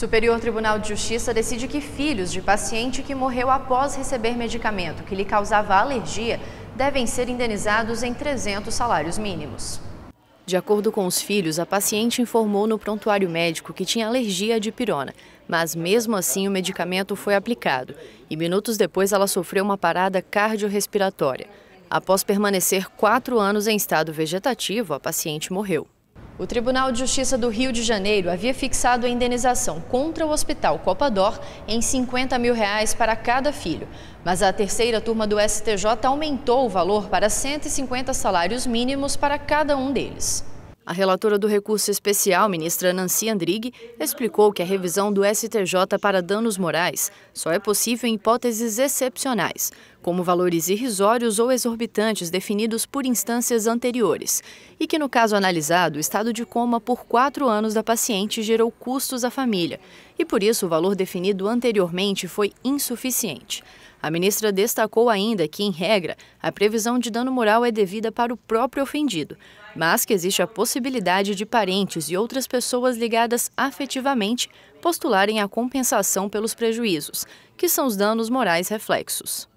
Superior Tribunal de Justiça decide que filhos de paciente que morreu após receber medicamento que lhe causava alergia devem ser indenizados em 300 salários mínimos. De acordo com os filhos, a paciente informou no prontuário médico que tinha alergia à dipirona, mas mesmo assim o medicamento foi aplicado e minutos depois ela sofreu uma parada cardiorrespiratória. Após permanecer quatro anos em estado vegetativo, a paciente morreu. O Tribunal de Justiça do Rio de Janeiro havia fixado a indenização contra o Hospital Copador em 50 mil reais para cada filho. Mas a terceira turma do STJ aumentou o valor para 150 salários mínimos para cada um deles. A relatora do recurso especial, ministra Nancy Andrighi, explicou que a revisão do STJ para danos morais só é possível em hipóteses excepcionais, como valores irrisórios ou exorbitantes definidos por instâncias anteriores, e que, no caso analisado, o estado de coma por quatro anos da paciente gerou custos à família, e por isso o valor definido anteriormente foi insuficiente. A ministra destacou ainda que, em regra, a previsão de dano moral é devida para o próprio ofendido, mas que existe a possibilidade de parentes e outras pessoas ligadas afetivamente postularem a compensação pelos prejuízos, que são os danos morais reflexos.